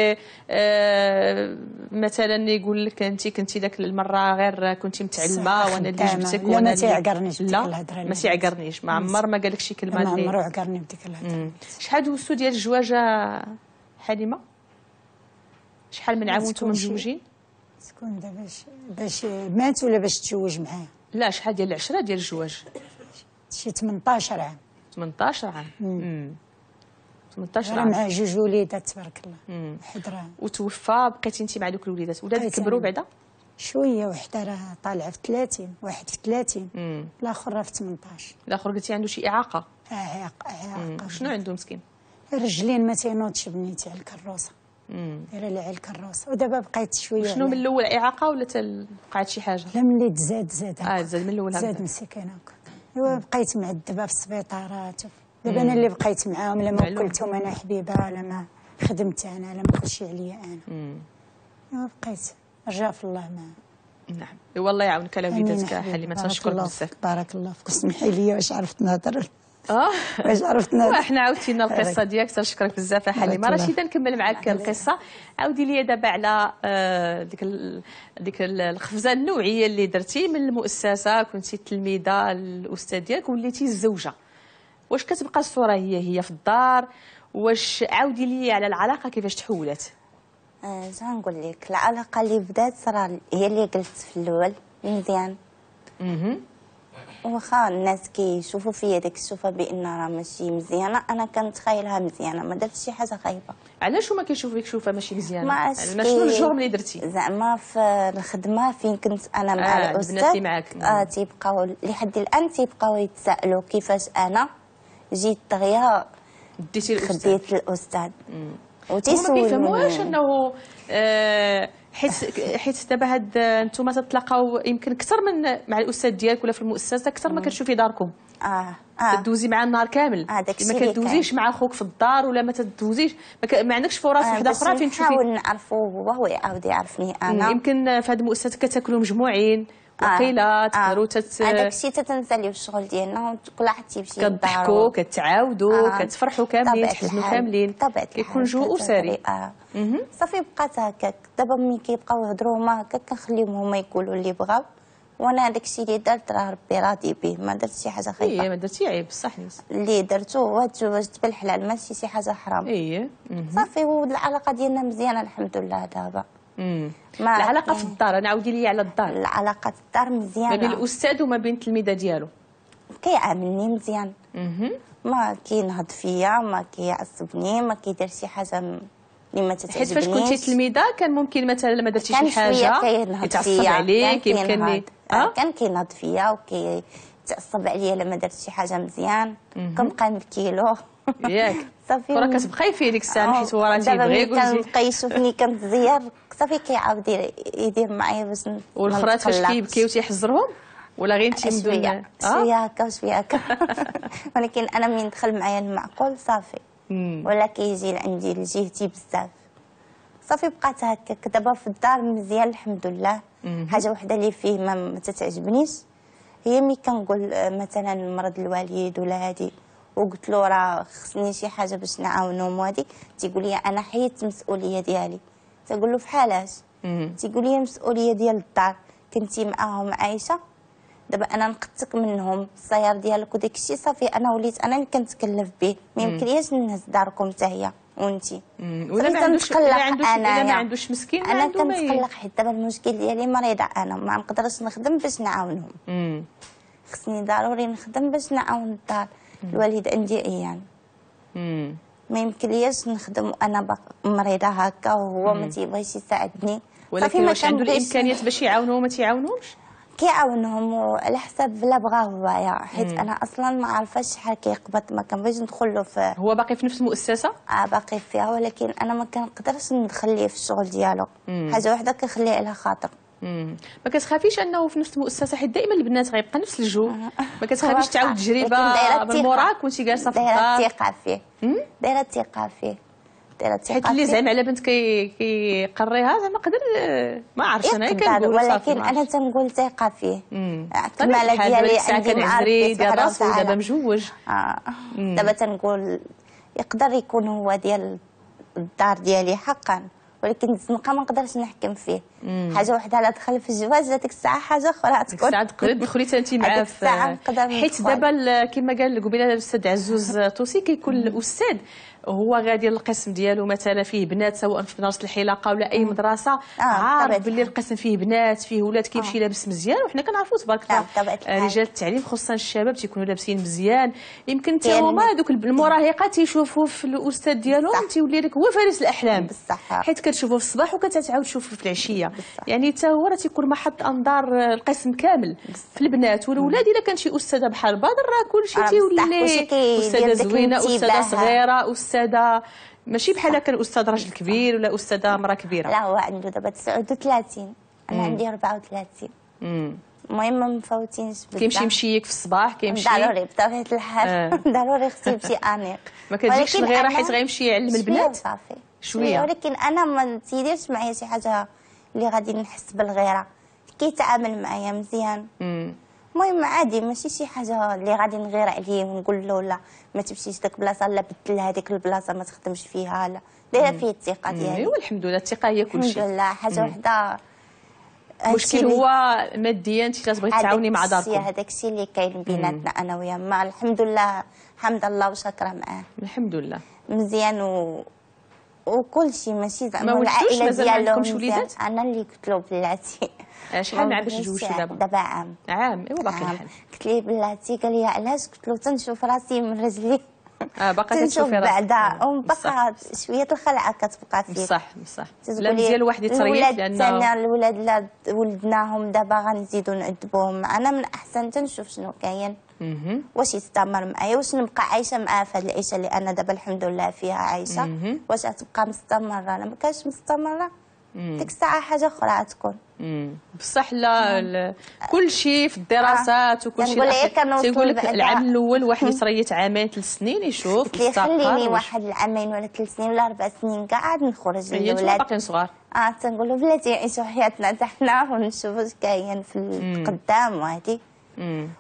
آه مثلا يقول لك انت كنتي ذاك المره غير كنتي متعلمه وانا اللي جبتك وانا ما عقرنيش بديك الهضره ما تيعقرنيش ما عمر ما قالك شي كلمه ما عمرو عقرني بديك الهضره شحال دوزتوا ديال الجواجه حليمه شحال من عام وانتم مجوجين شكون دابا باش باش مات ولا باش تزوج معاه لا شحال ديال العشره ديال الزواج شي 18 عام 18 عام امم 18 عام مع جوج وليدات تبارك الله حضره وتوفى بقيتي انت مع دوك الوليدات ولاد كبروا بعدا شويه وحده راه طالعه في 30 واحد في 30 الاخر راه في 18 الاخر قلتي عنده شي اعاقه اعاقه اعاقه شنو عنده مسكين رجلين ما تينوضش بنيتي على الكروسه غير على الكروسه ودابا بقيت شويه شنو من الاول اعاقه ولا وقعت شي حاجه لا ملي تزاد زاد اه زاد من الاول زاد مسكينه ايوا بقيت معذبه في السبيطارات دابا انا اللي بقيت معاهم لا ما كلتهم انا حبيبه لا ما خدمت انا لا ما كلشي عليا انا ايوا بقيت رجع في الله ما نعم والله يعاونك على وليداتك حليمه تنشكرك بزاف بارك الله فيك سمحي لي واش عرفت نهضر اه باش عرفتنا وحنا عاودتينا القصه ديالك تنشكرك بزاف حليمه رشيده نكمل معاك القصه عاودي لي دابا على آه، ديك ديك الخفزه النوعيه اللي درتي من المؤسسه كنتي تلميذه الاستاذ ديالك وليتي الزوجه واش كتبقى الصوره هي هي في الدار واش عاودي لي على العلاقه كيفاش تحولت آه زعما نقول لك العلاقه اللي بدات صرا هي اللي قلت في الاول مزيان واخا الناس كيشوفوا فيا ديك الشوفه بان راه ماشي مزيانه انا كنتخايلها مزيانه ما درتش شي حاجه خايبه علاش هما كيشوفوا فيك شوفه ماشي مزيانه ما يعني شنو الجرم اللي درتي زعما في الخدمه فين كنت انا مع آه الاستاذ آه تيبقاو لحد الان تيبقاو يتسائلوا كيفاش انا جيت دغيا ديتي الاستاذ خديت الاستاذ وتيسولوا ما كيفهموهاش انه آه حيت حيت دابا هاد نتوما تتلاقاو يمكن اكثر من مع الاستاذ ديالك ولا في المؤسسه اكثر ما كتشوفي داركم اه اه كدوزي مع النهار كامل آه ما كدوزيش مع اخوك في الدار ولا ما تدوزيش ما, ك... ما عندكش فرص آه، وحده آه اخرى فين تشوفي نحاول نعرفو هو هو يعاود يعرفني انا يمكن في هاد المؤسسه كتاكلوا مجموعين وقيلات آه. هاروتة آه. هذاك الشيء تتنسى ليه الشغل ديالنا وكل واحد تيمشي كتضحكوا كتعاودوا آه. كتفرحوا كاملين كتحزنوا كاملين كيكون جو اسري اه صافي بقات هكاك دابا ملي كيبقاو يهضروا هما هكاك كنخليهم هما يقولوا اللي بغاو وانا هذاك الشيء اللي درت راه ربي راضي به ما درت شي حاجه خايبه ايه ما درتي عيب بصح اللي درتو هو تزوجت بالحلال ماشي شي حاجه حرام ايه صافي والعلاقه ديالنا مزيانه الحمد لله دابا العلاقه في الدار انا عاودي لي على الدار العلاقه في الدار مزيانه ما بين الاستاذ وما بين التلميذه ديالو كيعاملني مزيان ما كينهض فيا ما كيعصبني ما كيدير شي حاجه اللي ما حيت فاش كنتي تلميذه كان ممكن مثلا ما درتي شي حاجه يتعصب عليك يمكن آه، آه؟ كان كينهض فيا وكيتعصب عليا لما درت شي حاجه مزيان كنبقى نبكي له ياك صافي راه كتبقاي فيه ديك الساعه حيت هو راه تيبغيك دابا كان يشوفني كنتزير صافي كيعاود يدير معايا باش والخرات فاش كيبكيو تيحزرهم ولا غير انت شويه آه؟ شويه هكا وشويه هكا ولكن انا من دخل معايا المعقول صافي ولا كيجي عندي لجهتي بزاف صافي بقات هكاك دابا في الدار مزيان الحمد لله حاجه وحده اللي فيه ما تتعجبنيش هي مي كنقول آه، مثلا مرض الوالد ولا هادي وقلت له راه خصني شي حاجه باش نعاونهم وهادي تيقول لي انا حيدت المسؤوليه ديالي تقول له فحالاش تيقول لي المسؤوليه ديال الدار كنتي معاهم عايشه دابا انا نقدتك منهم السيار ديالك وداك الشيء صافي انا وليت انا اللي كنتكلف به ما يمكنليش نهز داركم حتى هي وانتي ولا ما عندوش ولا انا ما عندوش مسكين انا كنتقلق حيت دابا المشكل ديالي مريضه انا ما نقدرش نخدم باش نعاونهم خصني ضروري نخدم باش نعاون الدار الوالد عندي ايام يعني. ما ليش نخدم وانا مريضه هكا وهو ما تيبغيش يساعدني ولكن واش عنده الامكانيات باش يعاونوه وما تيعاونوهمش كيعاونهم على حسب لا بغاه هو حيت انا اصلا ما عارفاش شحال كيقبض ما كنبغيش ندخل له في هو باقي في نفس المؤسسه اه باقي فيها ولكن انا ما كنقدرش ندخل ليه في الشغل ديالو حاجه وحده كنخليه على خاطر ما كتخافيش انه في نفس المؤسسه حيت دائما البنات غيبقى نفس الجو آه. ما كتخافيش تعاود تجربه من موراك وانت جالسه في الدار دايره الثقه فيه دايره الثقه فيه دايره الثقه حيت اللي زعما على بنت كيقريها زعما قدر ما عرفتش انا كنقول ولكن انا تنقول ثقه فيه الكماله ديالي عندي معرفه دابا راسو دابا مجوج آه. دابا تنقول يقدر يكون هو ديال الدار ديالي حقا ولكن الزنقه ما نقدرش نحكم فيه مم. حاجه وحده لا دخل في الجواز ديك الساعه حاجه اخرى تكون ديك الساعه تقدري تدخلي انت معاه في حيت دابا كما قال قبيله الاستاذ عزوز توسي كيكون الاستاذ هو غادي القسم ديالو مثلا فيه بنات سواء في مدرسه الحلاقه ولا اي مدرسه آه عارف باللي القسم فيه بنات فيه ولاد كيمشي آه. لابس مزيان وحنا كنعرفوا تبارك آه، الله آه رجال التعليم خصوصا الشباب تيكونوا لابسين مزيان يمكن حتى يعني هما دوك المراهقة تيشوفوا في الاستاذ ديالهم تيولي لك هو فارس الاحلام بالصح حيت كتشوفوه في الصباح وكتعاود تشوفه في العشيه بالصح. يعني حتى هو راه تيكون محط انظار القسم كامل بالصح. في البنات والولاد الا كان شي استاذه بحال بدر راه كلشي آه، تيولي استاذه زوينه استاذه صغيره استاذه استاذه ماشي بحال هكا الاستاذ راجل كبير ولا استاذه مراه كبيره لا هو عنده دابا 39 انا عندي 34 المهم ما مفوتينش كيمشي مشيك في الصباح كيمشي ضروري بطبيعه الحال آه. ضروري خصو يمشي انيق ما كتجيكش الغيره حيت غيمشي يعلم البنات صافي شويه ولكن انا ما تيديرش معايا شي حاجه اللي غادي نحس بالغيره كيتعامل معايا مزيان المهم عادي ماشي شي حاجه اللي غادي نغير عليه ونقول له لا ما تمشيش ديك البلاصه لا بدل هذيك البلاصه ما تخدمش فيها لا دايره فيه الثقه ديالي ايوا الحمد لله الثقه هي كل الحمد لله حاجه وحده المشكل هو ماديا انت تبغي تعاوني مع داركم هذاك الشيء اللي كاين بيناتنا انا ويا ما الحمد لله حمد الله وشكرا معاه الحمد لله مزيان و وكل شيء ماشي زعما العائله ديالهم انا اللي قلت له بلاتي أه، شحال ما عندكش تزوجتي دابا دابا عام عام ايوا باقي الحال قلت ليه بلاتي قال لي علاش قلت له تنشوف راسي من رجلي اه باقا تنشوف راسك بعدا آه، باقا شويه الخلعه كتبقى فيك بصح بصح لا مزيان الواحد يتريح لان انا الولاد لا ولدناهم دابا غنزيدو نعذبوهم انا من احسن تنشوف شنو كاين واش يستمر معايا واش نبقى عايشه معاه في هذه العيشه اللي انا دابا الحمد لله فيها عايشه واش غتبقى مستمره لا ما كانش مستمره ديك الساعه حاجه اخرى غتكون بصح لا كل شيء في الدراسات آه. وكل يعني شيء تيقول لك العام الاول واحد يتريت عامين ثلاث سنين يشوف قلت خليني واحد العامين ولا ثلاث سنين ولا اربع سنين كاع عاد نخرج إيه، الاولاد باقيين صغار اه تنقولوا بلاتي نعيشوا حياتنا تاعنا ونشوفوا كاين في القدام وهذيك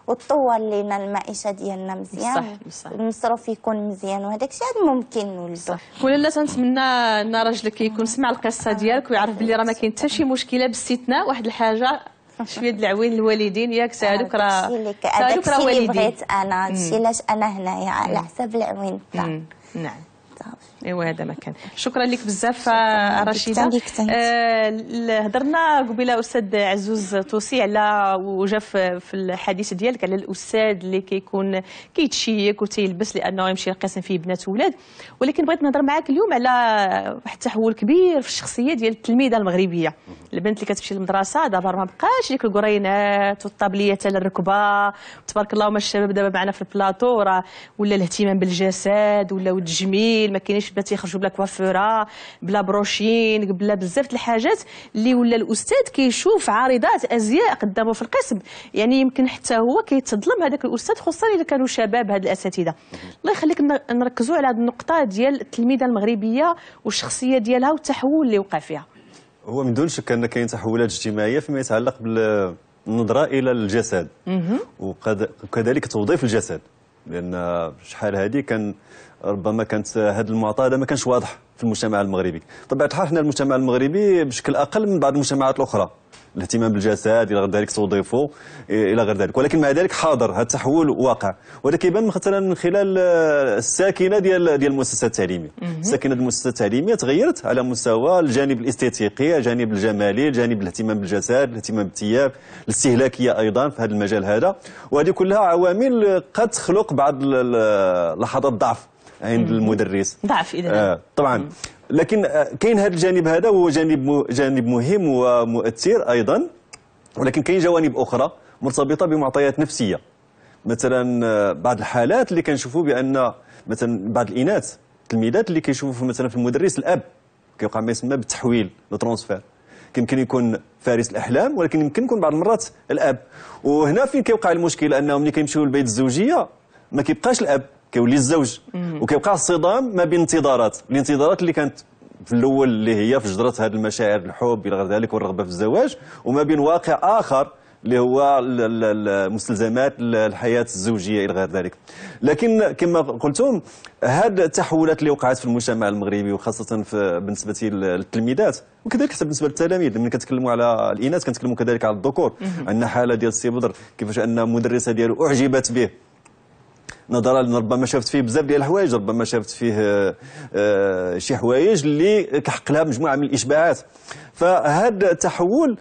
وتطور لنا المعيشه ديالنا مزيان المصروف يكون مزيان وهذاك الشيء ممكن نولدو ولاله تنتمنى ان راجلك يكون سمع القصه آه. ديالك ويعرف بلي راه ما كاين حتى شي مشكله باستثناء واحد الحاجه شويه العوين الوالدين ياك سالوك آه، راه سالوك راه والدين بغيت انا هادشي علاش انا هنايا على حساب العوين نعم ايوا هذا ما كان شكرا لك بزاف آه، رشيده آه، هضرنا قبيله استاذ عزوز توسي على وجا في الحديث ديالك على الاستاذ اللي كيكون كيتشيك وتيلبس لانه يمشي يقاسم فيه بنات وولاد ولكن بغيت نهضر معاك اليوم على واحد التحول كبير في الشخصيه ديال التلميذه المغربيه البنت اللي كتمشي للمدرسه دابا ما بقاش ديك القرينات والطابليات على الركبه تبارك الله وما الشباب دابا معنا في البلاطو راه ولا الاهتمام بالجسد ولا التجميل ما كاينش بدات تيخرجوا بلا كوافوره بلا بروشين بلا بزاف الحاجات اللي ولا الاستاذ كيشوف عارضات ازياء قدامه في القسم يعني يمكن حتى هو كيتظلم هذاك الاستاذ خصوصا اذا كانوا شباب هاد الاساتذه الله يخليك نركزوا على هذه النقطه ديال التلميذه المغربيه والشخصيه ديالها والتحول اللي وقع فيها هو من دون شك ان كاين تحولات اجتماعيه فيما يتعلق بالنظره الى الجسد وكذلك توظيف الجسد لان شحال هذه كان ربما كانت هذا المعطى هذا ما كانش واضح في المجتمع المغربي طبعا الحال حنا المجتمع المغربي بشكل اقل من بعض المجتمعات الاخرى الاهتمام بالجسد الى غير ذلك توظيفه الى غير ذلك ولكن مع ذلك حاضر هذا التحول واقع وهذا كيبان مثلا من خلال الساكنه ديال ديال المؤسسه التعليميه الساكنه المؤسسه التعليميه تغيرت على مستوى الجانب الاستيتيقي الجانب الجمالي الجانب الاهتمام بالجسد الاهتمام بالثياب الاستهلاكيه ايضا في هذا المجال هذا وهذه كلها عوامل قد تخلق بعض لحظات ضعف عند المدرس ضعف اذا آه طبعا لكن آه، كاين هذا الجانب هذا هو جانب جانب مهم ومؤثر ايضا ولكن كاين جوانب اخرى مرتبطه بمعطيات نفسيه مثلا آه، بعض الحالات اللي كنشوفوا بان مثلا بعض الاناث التلميذات اللي كيشوفوا مثلا في المدرس الاب كيوقع ما يسمى بالتحويل لو ترونسفير يمكن يكون فارس الاحلام ولكن يمكن يكون بعض المرات الاب وهنا فين كيوقع المشكل انه ملي كيمشيو للبيت الزوجيه ما كيبقاش الاب كيولي الزوج وكيبقى الصدام ما بين الانتظارات الانتظارات اللي كانت في الاول اللي هي في جدرات هذه المشاعر الحب الى غير ذلك والرغبه في الزواج وما بين واقع اخر اللي هو المستلزمات الحياه الزوجيه الى غير ذلك لكن كما قلتم هاد التحولات اللي وقعت في المجتمع المغربي وخاصه في بالنسبه للتلميذات وكذلك حتى بالنسبه للتلاميذ من كنتكلموا على الاناث كنتكلموا كذلك على الذكور عندنا حاله ديال السي بدر كيفاش ان المدرسه ديالو اعجبت به نظرا ربما شافت فيه بزاف ديال الحوايج ربما شافت فيه آه، آه، شي حوايج اللي كحق لها مجموعه من الاشباعات فهذا التحول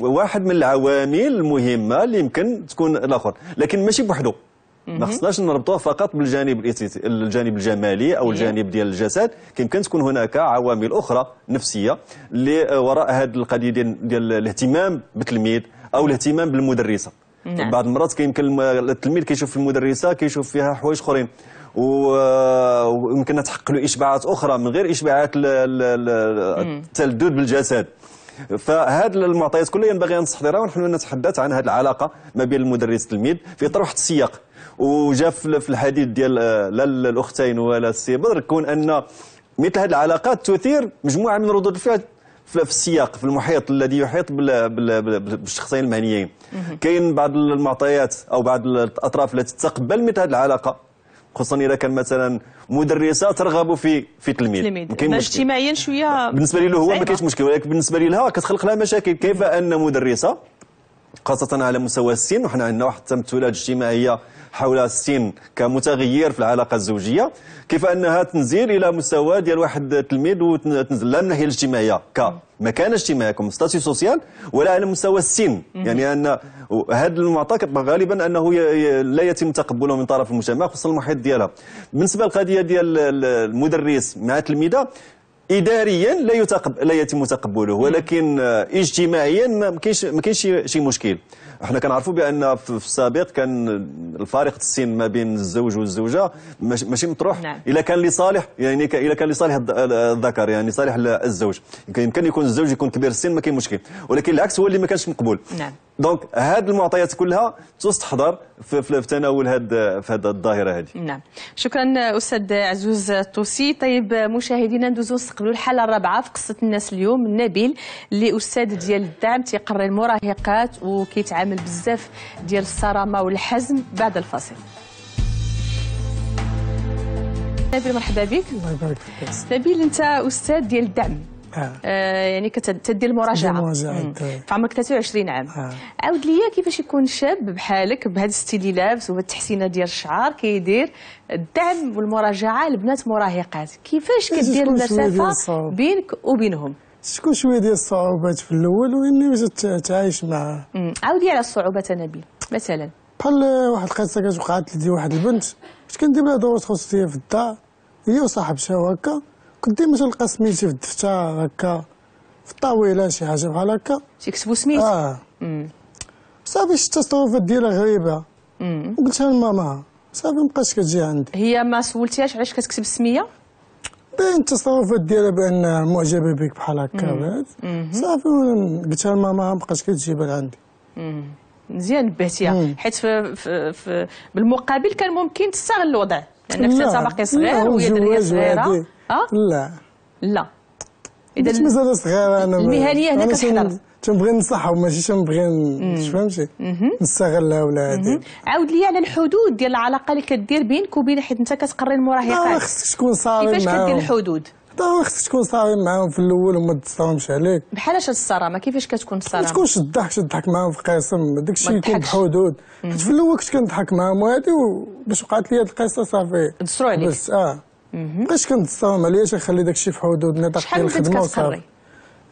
واحد من العوامل المهمه اللي يمكن تكون الاخر لكن ماشي بوحده ما خصناش نربطوه فقط بالجانب الجانب الجمالي او الجانب ديال الجسد كيمكن تكون هناك عوامل اخرى نفسيه اللي وراء هذه القضيه ديال الاهتمام بالتلميذ او الاهتمام بالمدرسه نعم. بعض المرات كيمكن التلميذ كيشوف في المدرسه كيشوف فيها حوايج اخرين ويمكن تحقق له اشباعات اخرى من غير اشباعات التلذذ بالجسد فهذه المعطيات كلها ينبغي ان نستحضرها ونحن نتحدث عن هذه العلاقه ما بين المدرس والتلميذ في اطار واحد السياق وجا في الحديث ديال آه، لا الاختين ولا السي بدر كون ان مثل هذه العلاقات تثير مجموعه من ردود الفعل في السياق في المحيط الذي يحيط بالشخصين المهنيين كاين بعض المعطيات او بعض الاطراف التي تتقبل مثل هذه العلاقه خصوصا اذا كان مثلا مدرسه ترغب في في تلميذ تلميذ اجتماعيا شويه بالنسبه له هو ما كاينش مشكل ولكن بالنسبه لها كتخلق لها مشاكل كيف ان مدرسه خاصة على مستوى السن وحنا عندنا واحد التمثيلات اجتماعية حول السن كمتغير في العلاقة الزوجية كيف أنها تنزل إلى مستوى ديال واحد التلميذ وتنزل لا من الناحية الاجتماعية كمكانة اجتماعية كمستاتي سوسيال ولا على مستوى السن يعني أن هذا المعطى غالبا أنه لا يتم تقبله من طرف المجتمع خصوصا المحيط ديالها بالنسبة للقضية ديال المدرس مع التلميذة اداريا لا يتقب... لا يتم تقبله ولكن آه، اجتماعيا ما كاينش ما كاينش شي مشكل احنا كنعرفوا بان في السابق كان الفارق السن ما بين الزوج والزوجه ماشي مطروح نعم. الا كان لصالح يعني الا كان لصالح الذكر يعني صالح الزوج يمكن يكون الزوج يكون كبير السن ما كاين مشكل ولكن العكس هو اللي ما كانش مقبول نعم دونك هذه المعطيات كلها تستحضر في, في, في تناول هذا في هذه الظاهره هذه نعم شكرا استاذ عزوز الطوسي طيب مشاهدينا ندوزو نستقبلوا الحاله الرابعه في قصه الناس اليوم نبيل اللي استاذ ديال الدعم تيقري المراهقات وكيتعامل من بزاف ديال الصرامه والحزم بعد الفصل نبيل مرحبا بك الله يبارك فيك نبيل انت استاذ ديال الدعم آه. آه يعني كتدير المراجعه في عمرك 23 عام آه. عاود ليا كيفاش يكون شاب بحالك بهذا الستيلي لابس وبالتحسينه ديال الشعر كيدير الدعم والمراجعه لبنات مراهقات كيفاش كدير المسافه بينك وبينهم شكون شويه ديال الصعوبات في الاول واني تعايش معها عاودي على الصعوبات نبيل مثلا بحال واحد القصه كانت وقعت لي واحد البنت كنت كندير لها دورات خصوصيه في الدار هي وصاحبتها وهكا كنت ديما تلقى سميتي في الدفتر هكا في الطاوله شي حاجه بحال هكا تيكتبوا سميتي اه صافي شفت التصرفات ديالها غريبه وقلتها لماما صافي مابقاتش كتجي عندي هي ما سولتيهاش علاش كتكتب السميه باين التصرفات ديالها بان معجبه بك بحال هكا صافي قلت لها لماما ما بقاش كتجيبها لعندي مزيان نبهتيها حيت بالمقابل كان ممكن تستغل الوضع لانك انت باقي صغير وهي دريه صغيره اه لا لا اذا مازال صغيره انا المهنيه هنا كتحضر تنبغي ننصحها وماشي تنبغي فهمتي نستغلها ولا هادي عاود لي على الحدود ديال العلاقه اللي كدير بينك وبين حيت انت كتقري المراهقات خصك تكون صارم كيفاش كدير الحدود ما خصك تكون صارم معاهم في الاول وما تصرمش عليك بحال اش الصرامه كيفاش كتكون الصرامه تكونش الضحك تضحك معاهم في قسم داك الشيء يكون بحدود حيت في الاول كنت كنضحك معاهم وهادي باش وقعت لي هاد القصه صافي دسرو عليك بس اه مابقيتش كنتصرم عليا تنخلي داك الشيء في حدودنا تاع الخدمه وصافي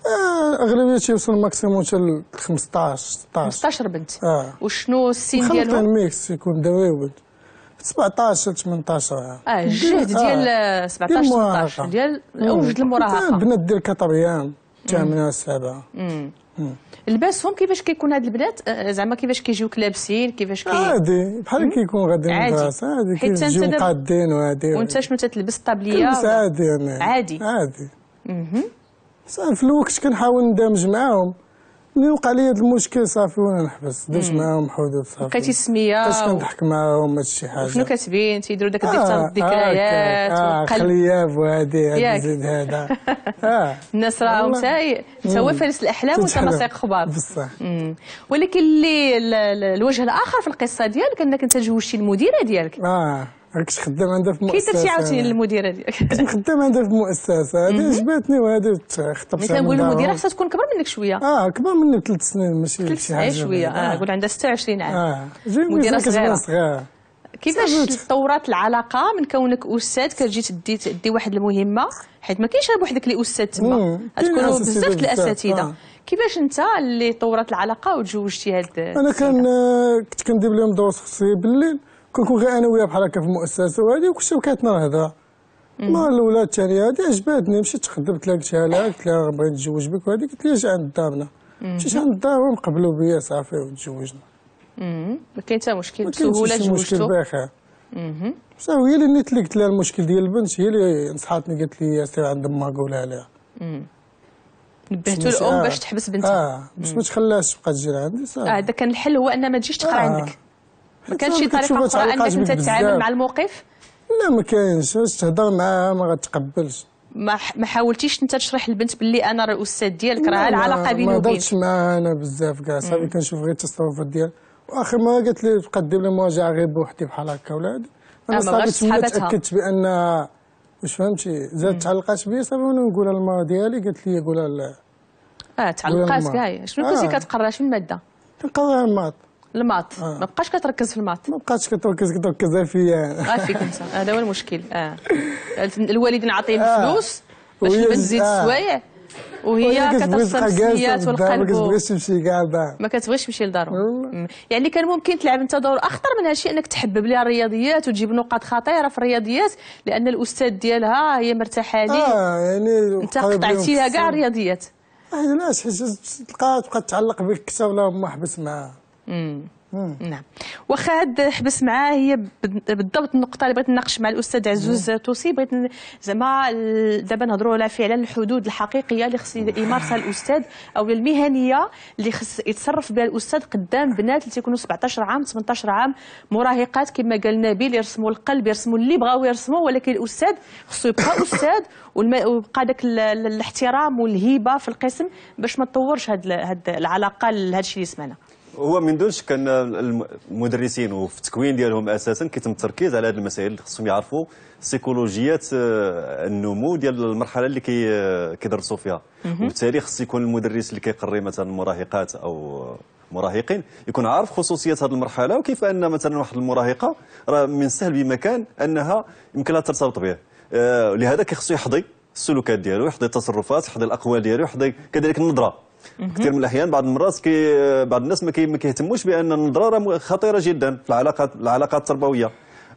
آه، اغلبيه تيوصل ماكسيموم حتى 15 16 15 بنت اه وشنو السن ديالهم؟ ميكس يكون دواوين 17 18 اه الجهد ديال 17 18 ديال اوج آه. المراهقه البنات ديال 4 ايام سبعه لباسهم كيفاش كيكون هاد البنات آه، زعما كيفاش كيجيوك لابسين كيفاش كي عادي بحال كيكون غادي للمدرسه عادي كيجيو قادين وهادي وانت شنو تلبس الطابليه كنلبس عادي عادي عادي صافي في الوقت كنحاول ندمج معاهم ملي وقع لي هذا المشكل صافي وانا نحبس درت معاهم حدود صافي لقيتي السميه باش كنضحك معاهم الشيء حاجه شنو كاتبين تيديروا داك الدفتر الذكريات آه, آه،, آه،, آه، خلياب وهادي هادي زيد هذا آه الناس راهم حتى هو فارس الاحلام وانت مسيق خبار بصح ولكن اللي الوجه الاخر في القصه ديالك انك انت جوجتي المديره ديالك اه راكش خدام عندها في مؤسسه كي درتي عاوتاني للمديره ديالك كنت خدام عندها في مؤسسه هذه عجباتني وهذه خطبت مثلا نقول المديره خصها تكون كبر منك شويه اه كبر مني بثلاث سنين ماشي شي حاجه شويه اه قول عندها 26 عام اه مديره صغيره صغيره كيفاش تطورت العلاقه من كونك استاذ كتجي تدي تدي واحد المهمه حيت ما كاينش بوحدك اللي استاذ تما تكونوا بزاف الاساتذه آه. كيفاش انت اللي طورت العلاقه وتزوجتي هاد انا كان آه، كنت كندير لهم دروس خصوصيه بالليل كون كون غير انا وياه بحال هكا في المؤسسه وهذه وكل شبكاتنا هضره ما الاولى الثانيه هذه عجبتني مشيت خدمت لها قلت لها قلت لها بغيت نتزوج بك وهذه قلت لها اجي عند دارنا مشيت عند الدار قبلوا بيا صافي وتزوجنا ما كاين حتى مشكل بسهوله تزوجتو مشكل باخع صافي هي اللي نيت اللي قلت لها المشكل ديال البنت هي اللي نصحاتني قالت لي سير عند امها قولها لها نبهتو الام باش تحبس بنتها اه باش ما تخليهاش تبقى تجي لعندي صافي اه هذا كان الحل هو انها ما تجيش تقرا آه. عندك ما كانش شي طريقه اخرى انك انت تتعامل مع الموقف لا ما كاينش تهضر معاها ما غتقبلش ما ما حاولتيش انت تشرح للبنت باللي انا راه الاستاذ ديالك راه العلاقه بيني وبينك ما هضرتش معاها انا بزاف كاع صافي كنشوف غير التصرفات ديالها واخر مره قالت لي تقدم لي مراجعه غير بوحدي بحال هكا ولا هادي انا آه، صافي تاكدت بان واش فهمتي زادت تعلقات بيا صافي وانا نقول للمرا ديالي قالت لي قولها اه تعلقات كاع شنو كنتي آه. كتقرا شنو الماده كنقرا الماط الماط آه. ما بقاش كتركز في الماط ما بقاش كتركز كتركز فيا آه، فيك انت هذا هو المشكل اه الوالدين عاطيين آه. الفلوس باش تزيد السوايع آه. وهي كترسم السيات والقلب ما كتبغيش تمشي كاع ما كتبغيش تمشي لدارو يعني كان ممكن تلعب انت دور اخطر من هادشي انك تحبب لها الرياضيات وتجيب نقاط خطيره في الرياضيات لان الاستاذ ديالها هي مرتاحه ليه اه يعني انت قطعتي لها كاع الرياضيات ما علاش حيت تلقى تبقى تعلق بك كثر ولا ما حبس معاها مم. نعم واخا هاد حبس معاه هي بالضبط النقطه اللي بغيت نناقش مع الاستاذ عزوز توسي بغيت زعما دابا نهضروا على فعلا الحدود الحقيقيه اللي خص يمارسها الاستاذ او المهنيه اللي خص يتصرف بها الاستاذ قدام بنات اللي تيكونوا 17 عام 18 عام مراهقات كما قال نبيل يرسموا القلب يرسموا اللي بغاو يرسموا ولكن الاستاذ خصو يبقى استاذ ويبقى داك الاحترام والهيبه في القسم باش ما تطورش هاد, هاد العلاقه لهذا الشيء اللي سمعنا هو من دون شك ان المدرسين وفي التكوين ديالهم اساسا كيتم التركيز على هذه المسائل اللي خصهم يعرفوا سيكولوجيات آه، النمو ديال المرحله اللي آه، كيدرسوا فيها وبالتالي خص يكون المدرس اللي كيقري مثلا مراهقات او مراهقين يكون عارف خصوصيات هذه المرحله وكيف ان مثلا واحد المراهقه راه من السهل بمكان انها يمكن لها ترتبط به آه، لهذا كيخصو يحضي السلوكات ديالو يحضي التصرفات يحضي الاقوال ديالو يحضي كذلك النظره كثير من الاحيان بعض المرات كي بعض الناس ما كيهتموش بان النظاره خطيره جدا في العلاقات العلاقات التربويه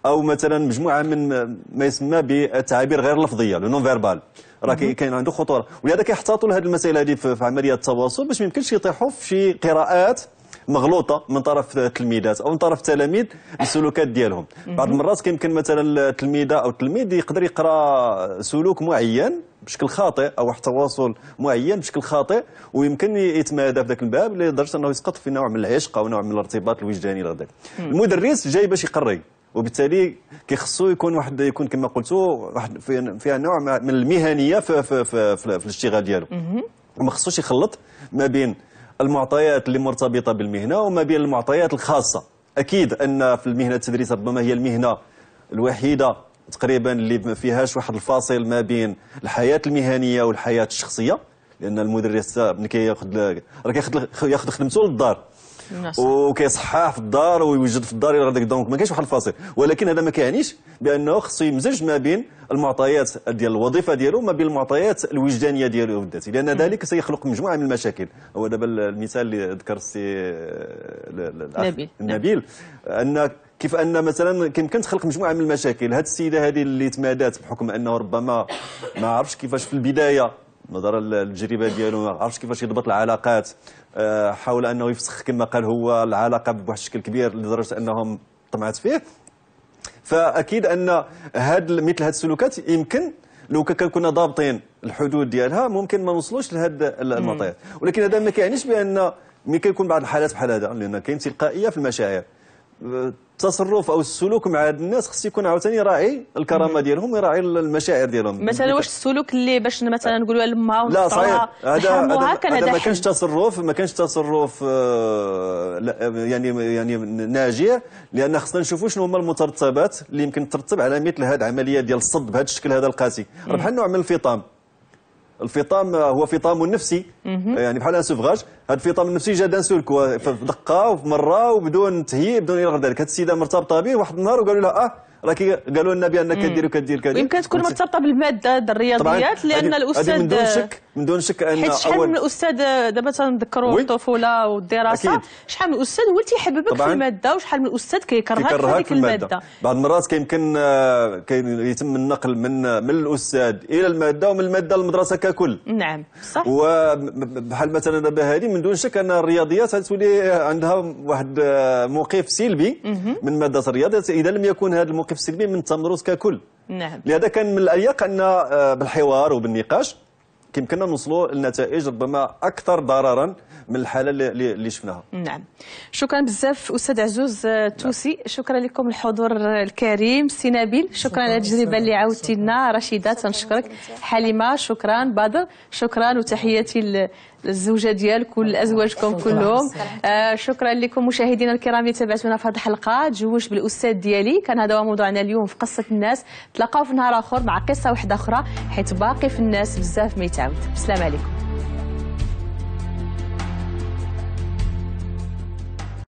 او مثلا مجموعه من ما يسمى بالتعابير غير اللفظيه لو نون فيربال راه كاين عنده خطوره ولهذا كيحتاطوا لهذه المسائل هذه في عمليه التواصل باش ما يمكنش يطيحوا في شي قراءات مغلوطه من طرف التلميذات او من طرف التلاميذ السلوكات ديالهم بعض المرات كيمكن مثلا التلميذه او التلميذ يقدر يقرا سلوك معين بشكل خاطئ او واحد التواصل معين بشكل خاطئ ويمكن يتمادى في ذاك الباب لدرجه انه يسقط في نوع من العشق او نوع من الارتباط الوجداني لذلك المدرس جاي باش يقري وبالتالي كيخصو يكون واحد يكون كما قلتوا واحد فيها نوع من المهنيه في, في, في, في, في الاشتغال ديالو وما خصوش يخلط ما بين المعطيات اللي مرتبطه بالمهنه وما بين المعطيات الخاصه اكيد ان في المهنه التدريس ربما هي المهنه الوحيده تقريبا اللي ما فيهاش واحد الفاصل ما بين الحياه المهنيه والحياه الشخصيه لان المدرس ملي كياخذ راه كياخذ ياخذ خدمته للدار نعم. وكيصحاه في الدار ويوجد في الدار الى غداك دونك ما كاينش واحد الفاصل ولكن هذا ما كيعنيش بانه خصو يمزج ما بين المعطيات ديال الوظيفه ديالو ما بين المعطيات الوجدانيه ديالو الذاتي لان ذلك سيخلق مجموعه من المشاكل هو دابا المثال اللي ذكر السي نبيل نعم. نبيل ان كيف ان مثلا كيمكن تخلق مجموعه من المشاكل هذه السيده هذه اللي تمادات بحكم انه ربما ما عرفش كيفاش في البدايه نظرا للتجربه ديالو ما عرفش كيفاش يضبط العلاقات آه، حاول انه يفسخ كما قال هو العلاقه بواحد الشكل كبير لدرجه انهم طمعت فيه فاكيد ان هاد مثل هاد السلوكات يمكن لو كان كنا ضابطين الحدود ديالها ممكن ما نوصلوش لهاد المطيات ولكن هذا ما كيعنيش بان ملي كيكون بعض الحالات بحال هذا لان كاين تلقائيه في المشاعر آه، التصرف او السلوك مع هاد الناس خص يكون عاوتاني راعي الكرامه ديالهم ويراعي المشاعر ديالهم مثلا واش السلوك اللي باش مثلا نقولوا لما لا صحيح هذا هذا ما كانش تصرف ما كانش تصرف آه، يعني يعني ناجع لان خصنا نشوفوا شنو هما المترتبات اللي يمكن ترتب على مثل هاد العمليه ديال الصد بهذا الشكل هذا القاسي ربحنا نوع من الفطام الفطام آه، هو فطام نفسي يعني بحال ان سوفغاج هذا الفطام النفسي جا دان سولك دقه وفي مره وبدون تهيئ بدون الى غير ذلك هذه السيده مرتبطه به واحد النهار وقالوا لها اه راكي قالوا لنا بانك كدير وكدير كدير يمكن تكون مرتبطه بالماده الرياضيات لأن, لان الاستاذ من دون شك من دون شك ان حيت شحال من استاذ دابا تنذكروا الطفوله والدراسه شحال من استاذ هو اللي تيحببك في الماده وشحال من استاذ كيكرهك في هذيك الماده. الماده بعض المرات كيمكن آه، يتم النقل من من الاستاذ الى الماده ومن الماده للمدرسه ككل نعم صح وبحال مثلا دابا هذه من دون شك ان الرياضيات تولي آه، عندها واحد آه، موقف سلبي من ماده الرياضيات اذا لم يكن هذا الموقف السلبي من التمرس ككل نعم لهذا كان من الايق ان بالحوار وبالنقاش كيمكننا نوصلوا لنتائج ربما اكثر ضررا من الحاله اللي, اللي شفناها نعم شكرا بزاف استاذ عزوز آه، توسي نعم. شكرا لكم الحضور الكريم سي نبيل شكرا, شكرا على التجربه اللي عاودتي لنا رشيده تنشكرك حليمه شكرا بدر شكرا وتحياتي الزوجه ديالكم لازواجكم كلهم آه شكرا لكم مشاهدينا الكرام اللي تابعتونا في هذه الحلقه تزوجت بالاستاذ ديالي كان هذا هو موضوعنا اليوم في قصه الناس تلاقاو في نهار اخر مع قصه واحده اخرى حيت باقي في الناس بزاف ما يتعود السلام عليكم